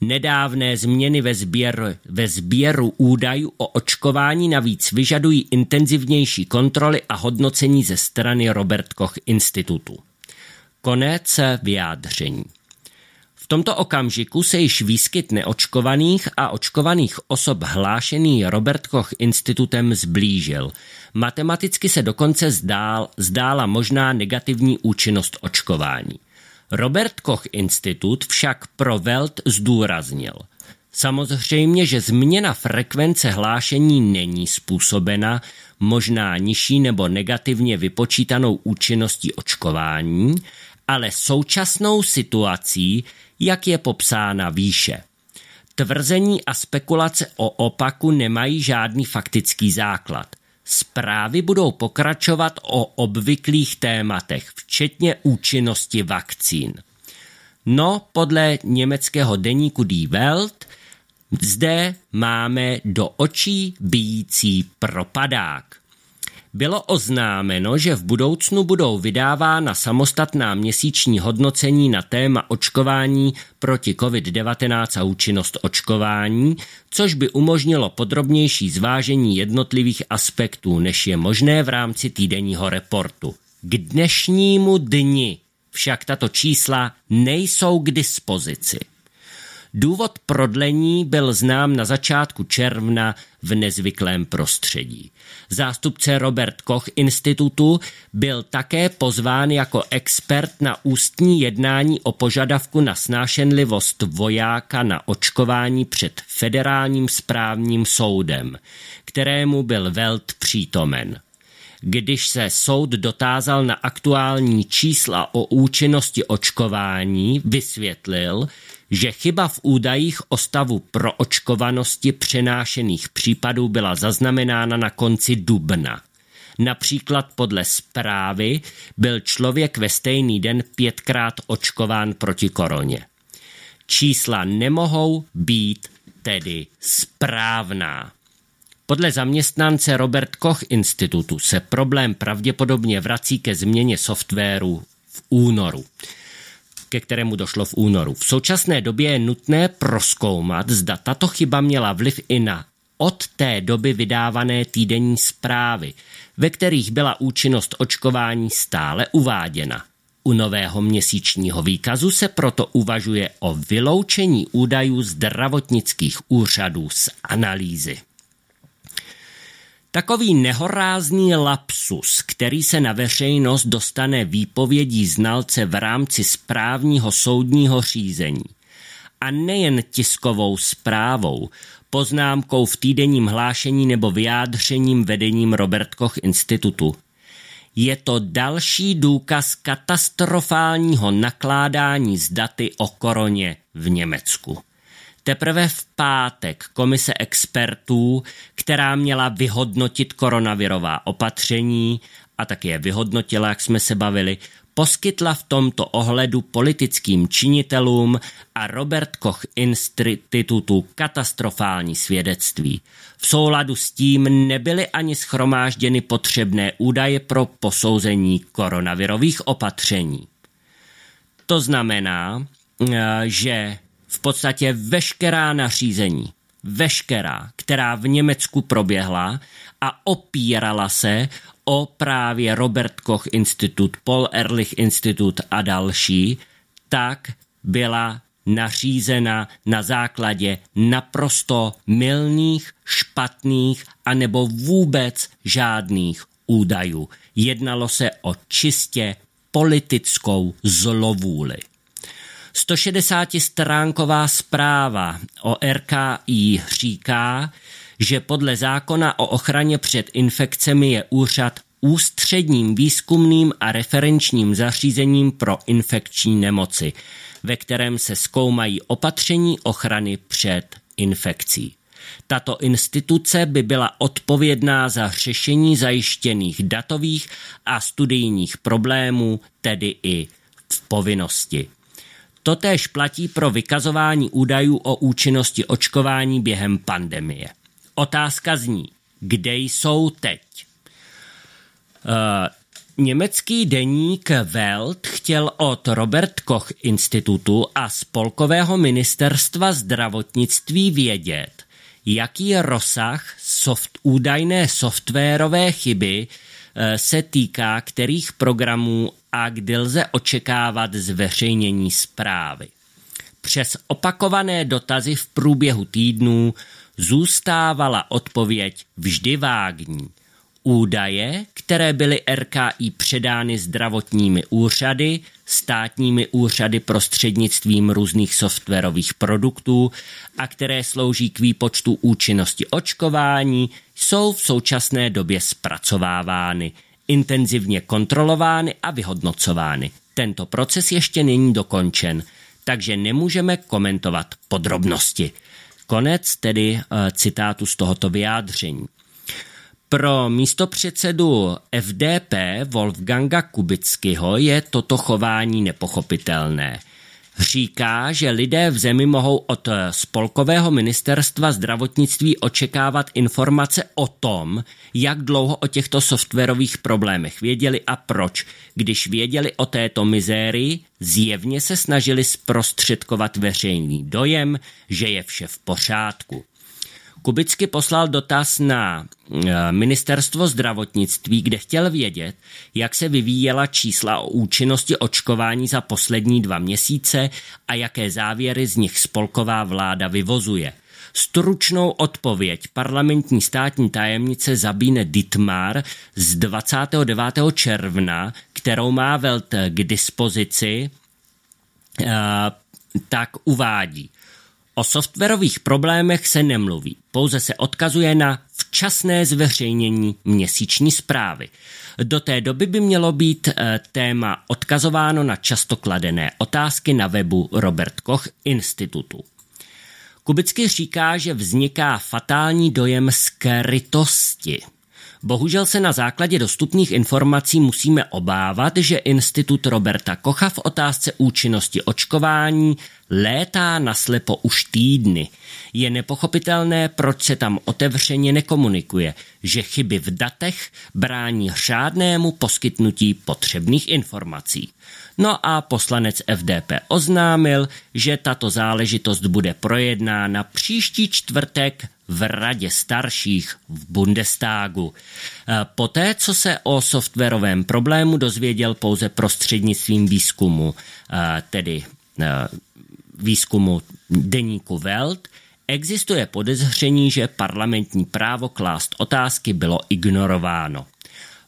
Nedávné změny ve, sběr, ve sběru údajů o očkování navíc vyžadují intenzivnější kontroly a hodnocení ze strany Robert Koch institutu. Konec vyjádření. V tomto okamžiku se již výskyt neočkovaných a očkovaných osob hlášený Robert Koch institutem zblížil. Matematicky se dokonce zdál, zdála možná negativní účinnost očkování. Robert Koch institut však pro Welt zdůraznil. Samozřejmě, že změna frekvence hlášení není způsobena možná nižší nebo negativně vypočítanou účinností očkování, ale současnou situací, jak je popsána výše. Tvrzení a spekulace o opaku nemají žádný faktický základ. Zprávy budou pokračovat o obvyklých tématech, včetně účinnosti vakcín. No, podle německého deníku Die Welt, zde máme do očí bíjící propadák bylo oznámeno, že v budoucnu budou vydávána samostatná měsíční hodnocení na téma očkování proti COVID-19 a účinnost očkování, což by umožnilo podrobnější zvážení jednotlivých aspektů, než je možné v rámci týdenního reportu. K dnešnímu dni však tato čísla nejsou k dispozici. Důvod prodlení byl znám na začátku června v nezvyklém prostředí. Zástupce Robert Koch institutu byl také pozván jako expert na ústní jednání o požadavku na snášenlivost vojáka na očkování před federálním správním soudem, kterému byl Welt přítomen. Když se soud dotázal na aktuální čísla o účinnosti očkování, vysvětlil, že chyba v údajích o stavu pro očkovanosti přenášených případů byla zaznamenána na konci dubna. Například podle zprávy byl člověk ve stejný den pětkrát očkován proti koroně. Čísla nemohou být tedy správná. Podle zaměstnance Robert Koch institutu se problém pravděpodobně vrací ke změně softwaru v únoru ke kterému došlo v únoru. V současné době je nutné proskoumat, zda tato chyba měla vliv i na od té doby vydávané týdenní zprávy, ve kterých byla účinnost očkování stále uváděna. U nového měsíčního výkazu se proto uvažuje o vyloučení údajů zdravotnických úřadů z analýzy. Takový nehorázný lapsus, který se na veřejnost dostane výpovědí znalce v rámci správního soudního řízení. A nejen tiskovou zprávou, poznámkou v týdenním hlášení nebo vyjádřením vedením Robert Koch institutu. Je to další důkaz katastrofálního nakládání z daty o koroně v Německu. Teprve v pátek komise expertů, která měla vyhodnotit koronavirová opatření a také je vyhodnotila, jak jsme se bavili, poskytla v tomto ohledu politickým činitelům a Robert Koch institutu katastrofální svědectví. V souladu s tím nebyly ani schromážděny potřebné údaje pro posouzení koronavirových opatření. To znamená, eh, že v podstatě veškerá nařízení, veškerá, která v Německu proběhla a opírala se o právě Robert Koch institut, Paul Ehrlich institut a další, tak byla nařízena na základě naprosto milných, špatných a nebo vůbec žádných údajů. Jednalo se o čistě politickou zlovůli. 160-stránková zpráva o RKI říká, že podle zákona o ochraně před infekcemi je úřad ústředním výzkumným a referenčním zařízením pro infekční nemoci, ve kterém se zkoumají opatření ochrany před infekcí. Tato instituce by byla odpovědná za řešení zajištěných datových a studijních problémů, tedy i v povinnosti. Totéž platí pro vykazování údajů o účinnosti očkování během pandemie. Otázka zní, kde jsou teď? Uh, Německý deník Welt chtěl od Robert Koch institutu a Spolkového ministerstva zdravotnictví vědět, jaký rozsah soft, údajné softwarové chyby eh, se týká kterých programů a kdy lze očekávat zveřejnění zprávy. Přes opakované dotazy v průběhu týdnů zůstávala odpověď vždy vágní. Údaje, které byly RKI předány zdravotními úřady, státními úřady prostřednictvím různých softwarových produktů a které slouží k výpočtu účinnosti očkování, jsou v současné době zpracovávány – intenzivně kontrolovány a vyhodnocovány. Tento proces ještě není dokončen, takže nemůžeme komentovat podrobnosti. Konec tedy eh, citátu z tohoto vyjádření. Pro místopředsedu FDP Wolfganga Kubického je toto chování nepochopitelné říká, že lidé v zemi mohou od eh, Spolkového ministerstva zdravotnictví očekávat informace o tom, jak dlouho o těchto softwarových problémech věděli a proč. Když věděli o této mizérii, zjevně se snažili zprostředkovat veřejný dojem, že je vše v pořádku. Kubicky poslal dotaz na eh, ministerstvo zdravotnictví, kde chtěl vědět, jak se vyvíjela čísla o účinnosti očkování za poslední dva měsíce a jaké závěry z nich spolková vláda vyvozuje. Stručnou odpověď parlamentní státní tajemnice Zabíne Dittmar z 29. června, kterou má Welt k dispozici, eh, tak uvádí. O softwarových problémech se nemluví, pouze se odkazuje na včasné zveřejnění měsíční zprávy. Do té doby by mělo být eh, téma odkazováno na často kladené otázky na webu Robert Koch institutu. Kubicky říká, že vzniká fatální dojem skrytosti. Bohužel se na základě dostupných informací musíme obávat, že institut Roberta Kocha v otázce účinnosti očkování Létá naslepo už týdny. Je nepochopitelné, proč se tam otevřeně nekomunikuje, že chyby v datech brání řádnému poskytnutí potřebných informací. No a poslanec FDP oznámil, že tato záležitost bude projednána příští čtvrtek v Radě starších v Bundestagu. E, poté, co se o softwarovém problému dozvěděl pouze prostřednictvím výzkumu, e, tedy e, výzkumu deníku Welt, existuje podezření, že parlamentní právo klást otázky bylo ignorováno.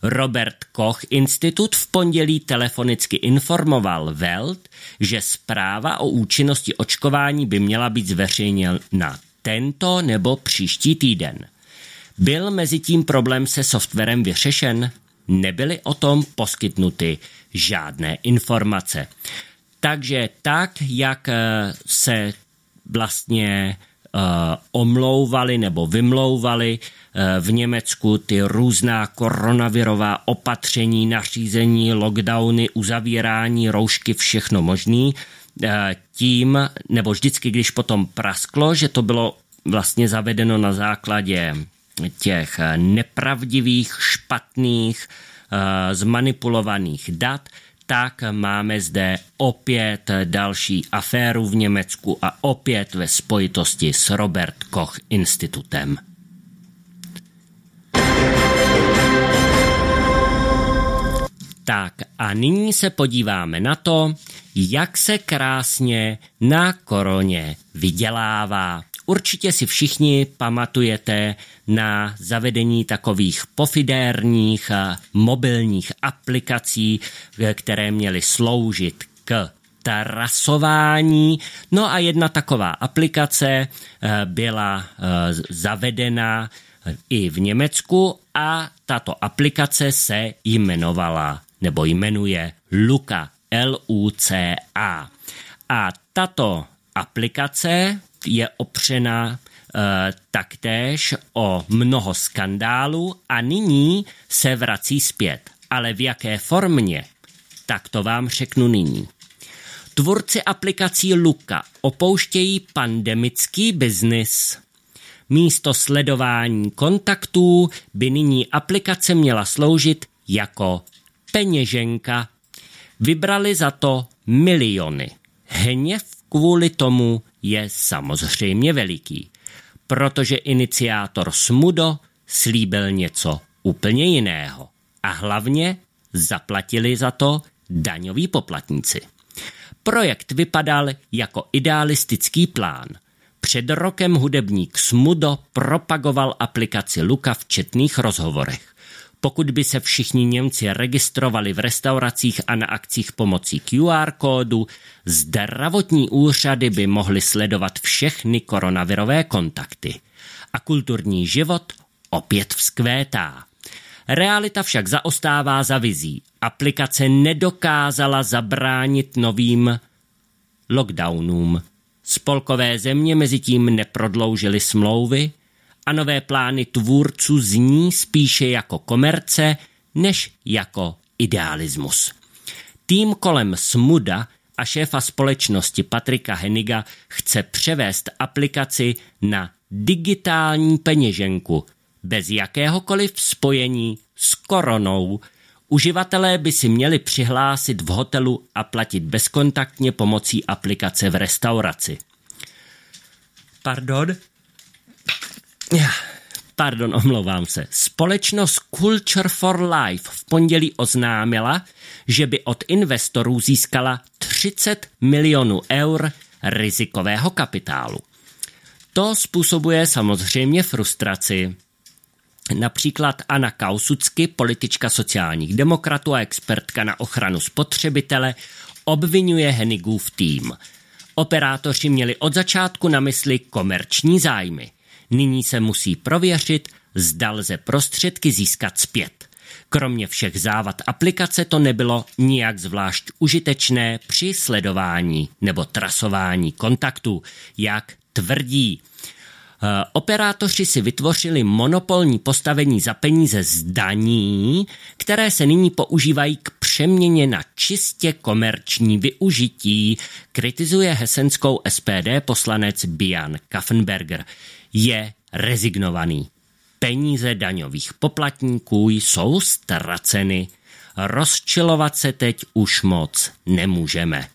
Robert Koch institut v pondělí telefonicky informoval Welt, že zpráva o účinnosti očkování by měla být zveřejněna tento nebo příští týden. Byl mezi tím problém se softwarem vyřešen? Nebyly o tom poskytnuty žádné informace. Takže tak, jak eh, se vlastně eh, omlouvali nebo vymlouvali eh, v Německu ty různá koronavirová opatření, nařízení, lockdowny, uzavírání, roušky, všechno možný. Tím, nebo vždycky, když potom prasklo, že to bylo vlastně zavedeno na základě těch nepravdivých, špatných, zmanipulovaných dat, tak máme zde opět další aféru v Německu a opět ve spojitosti s Robert Koch institutem. Tak a nyní se podíváme na to, jak se krásně na koroně vydělává. Určitě si všichni pamatujete na zavedení takových pofidérních mobilních aplikací, které měly sloužit k trasování. No a jedna taková aplikace eh, byla eh, zavedena eh, i v Německu a tato aplikace se jmenovala nebo jmenuje Luka, L-U-C-A. A tato aplikace je opřena eh, taktéž o mnoho skandálů a nyní se vrací zpět. Ale v jaké formě? Tak to vám řeknu nyní. Tvůrci aplikací Luka opouštějí pandemický biznis. Místo sledování kontaktů by nyní aplikace měla sloužit jako peněženka. Vybrali za to miliony. Hněv kvůli tomu je samozřejmě veliký, protože iniciátor Smudo slíbil něco úplně jiného a hlavně zaplatili za to daňoví poplatníci. Projekt vypadal jako idealistický plán. Před rokem hudebník Smudo propagoval aplikaci Luka v četných rozhovorech pokud by se všichni Němci registrovali v restauracích a na akcích pomocí QR kódu, zdravotní úřady by mohly sledovat všechny koronavirové kontakty. A kulturní život opět vzkvétá. Realita však zaostává za vizí. Aplikace nedokázala zabránit novým lockdownům. Spolkové země mezi tím neprodloužily smlouvy, a nové plány tvůrců zní spíše jako komerce než jako idealismus. Tým kolem Smuda a šéfa společnosti Patrika Heniga chce převést aplikaci na digitální peněženku bez jakéhokoliv spojení s koronou. Uživatelé by si měli přihlásit v hotelu a platit bezkontaktně pomocí aplikace v restauraci. Pardon? Pardon, omlouvám se. Společnost Culture for Life v pondělí oznámila, že by od investorů získala 30 milionů eur rizikového kapitálu. To způsobuje samozřejmě frustraci. Například Anna Kausucky, politička sociálních demokratů a expertka na ochranu spotřebitele, obvinuje Hennigův tým. Operátoři měli od začátku na mysli komerční zájmy. Nyní se musí prověřit, zda lze prostředky získat zpět. Kromě všech závad aplikace to nebylo nijak zvlášť užitečné při sledování nebo trasování kontaktů, jak tvrdí. Eh, operátoři si vytvořili monopolní postavení za peníze z daní, které se nyní používají k přeměně na čistě komerční využití, kritizuje hesenskou SPD poslanec Bian Kaffenberger je rezignovaný. Peníze daňových poplatníků jsou ztraceny. Rozčilovat se teď už moc nemůžeme.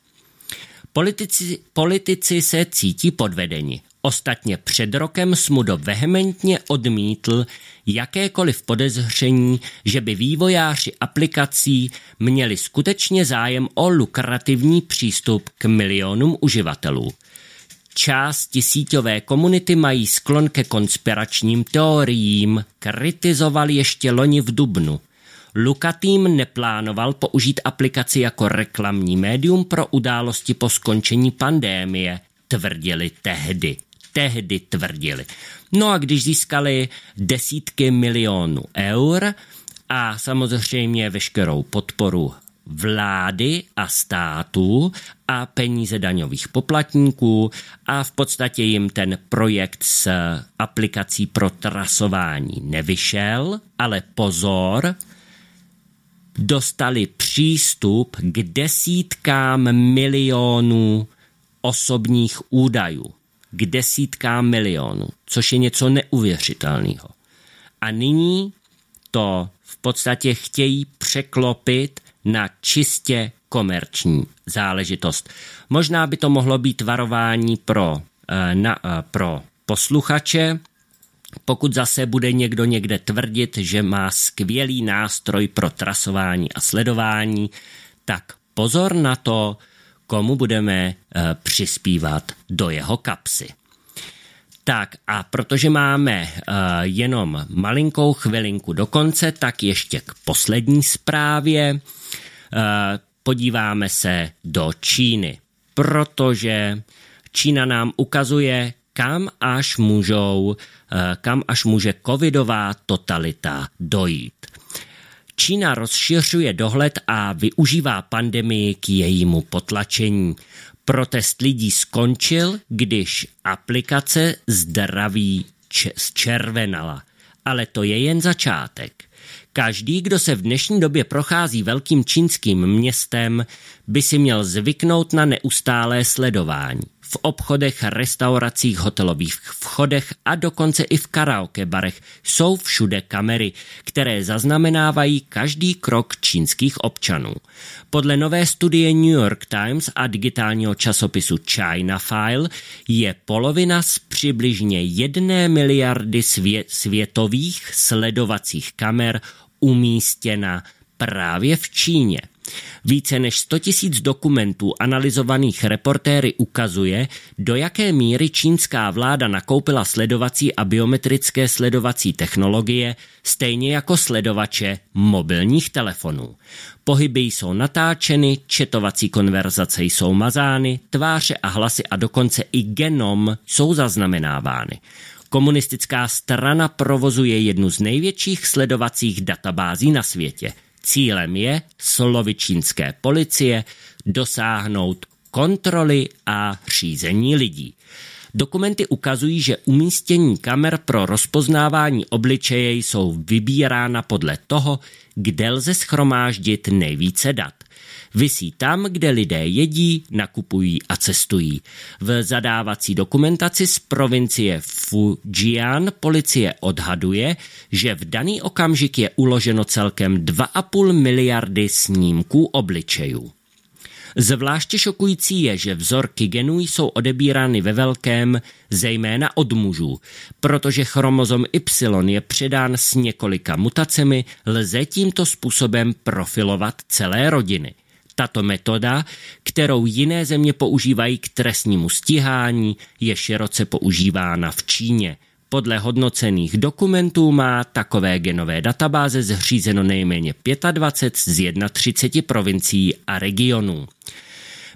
Politici, politici se cítí podvedeni. Ostatně před rokem Smudo vehementně odmítl jakékoliv podezření, že by vývojáři aplikací měli skutečně zájem o lukrativní přístup k milionům uživatelů. Části tisíťové komunity mají sklon ke konspiračním teoriím, kritizoval ještě loni v Dubnu. Luka tým neplánoval použít aplikaci jako reklamní médium pro události po skončení pandémie, tvrdili tehdy. Tehdy tvrdili. No a když získali desítky milionů eur a samozřejmě veškerou podporu vlády a státu a peníze daňových poplatníků a v podstatě jim ten projekt s aplikací pro trasování nevyšel, ale pozor, dostali přístup k desítkám milionů osobních údajů. K desítkám milionů, což je něco neuvěřitelného. A nyní to v podstatě chtějí překlopit na čistě komerční záležitost. Možná by to mohlo být varování pro, eh, na, eh, pro posluchače, pokud zase bude někdo někde tvrdit, že má skvělý nástroj pro trasování a sledování, tak pozor na to, komu budeme eh, přispívat do jeho kapsy. Tak a protože máme jenom malinkou chvilinku do konce, tak ještě k poslední zprávě. Eh, podíváme se do Číny, protože Čína nám ukazuje, kam až, můžou, eh, kam až může covidová totalita dojít. Čína rozšiřuje dohled a využívá pandemii k jejímu potlačení. Protest lidí skončil, když aplikace zdraví červenala. Ale to je jen začátek. Každý, kdo se v dnešní době prochází velkým čínským městem, by si měl zvyknout na neustálé sledování. V obchodech, restauracích, hotelových vchodech a dokonce i v karaoke barech jsou všude kamery, které zaznamenávají každý krok čínských občanů. Podle nové studie New York Times a digitálního časopisu China File je polovina z přibližně jedné miliardy svě- světových sledovacích kamer umístěna právě v Číně. Více než 100 000 dokumentů analyzovaných reportéry ukazuje, do jaké míry čínská vláda nakoupila sledovací a biometrické sledovací technologie, stejně jako sledovače mobilních telefonů. Pohyby jsou natáčeny, četovací konverzace jsou mazány, tváře a hlasy a dokonce i genom jsou zaznamenávány. Komunistická strana provozuje jednu z největších sledovacích databází na světě. Cílem je slovičínské policie dosáhnout kontroly a řízení lidí. Dokumenty ukazují, že umístění kamer pro rozpoznávání obličeje jsou vybírána podle toho, kde lze schromáždit nejvíce dat. Visí tam, kde lidé jedí, nakupují a cestují. V zadávací dokumentaci z provincie Fujian policie odhaduje, že v daný okamžik je uloženo celkem 2,5 miliardy snímků obličejů. Zvláště šokující je, že vzorky genů jsou odebírány ve velkém, zejména od mužů. Protože chromozom Y je předán s několika mutacemi, lze tímto způsobem profilovat celé rodiny. Tato metoda, kterou jiné země používají k trestnímu stíhání, je široce používána v Číně. Podle hodnocených dokumentů má takové genové databáze zřízeno nejméně 25 z 31 provincií a regionů.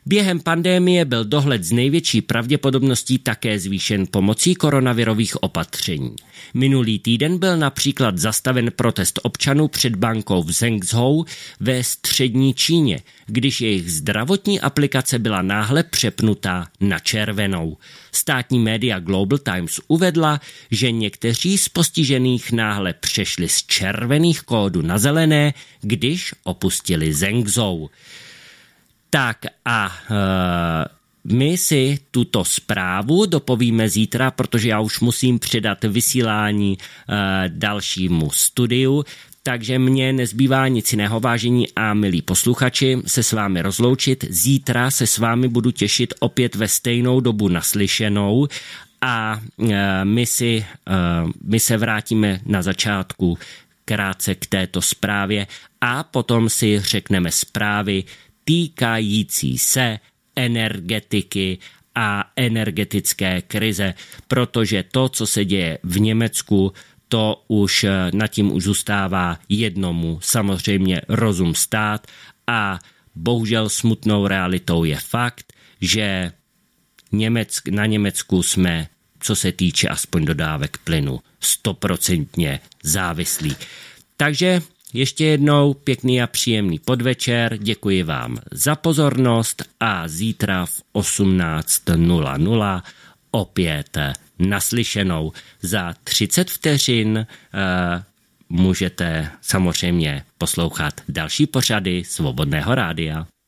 Během pandémie byl dohled z největší pravděpodobností také zvýšen pomocí koronavirových opatření. Minulý týden byl například zastaven protest občanů před bankou v Zhengzhou ve střední Číně, když jejich zdravotní aplikace byla náhle přepnutá na červenou. Státní média Global Times uvedla, že někteří z postižených náhle přešli z červených kódu na zelené, když opustili Zhengzhou. Tak a e, my si tuto zprávu dopovíme zítra, protože já už musím předat vysílání e, dalšímu studiu. Takže mě nezbývá nic jiného, vážení a milí posluchači, se s vámi rozloučit. Zítra se s vámi budu těšit opět ve stejnou dobu naslyšenou a e, my, si, my se vrátíme na začátku krátce k této zprávě a potom si řekneme zprávy týkající se energetiky a energetické krize, protože to, co se děje v Německu, to už eh, nad tím už zůstává jednomu samozřejmě rozum stát a bohužel smutnou realitou je fakt, že Německ, na Německu jsme, co se týče aspoň dodávek plynu, stoprocentně závislí. Takže ještě jednou pěkný a příjemný podvečer, děkuji vám za pozornost a zítra v 18.00 opět naslyšenou. Za 30 vteřin e, můžete samozřejmě poslouchat další pořady Svobodného rádia.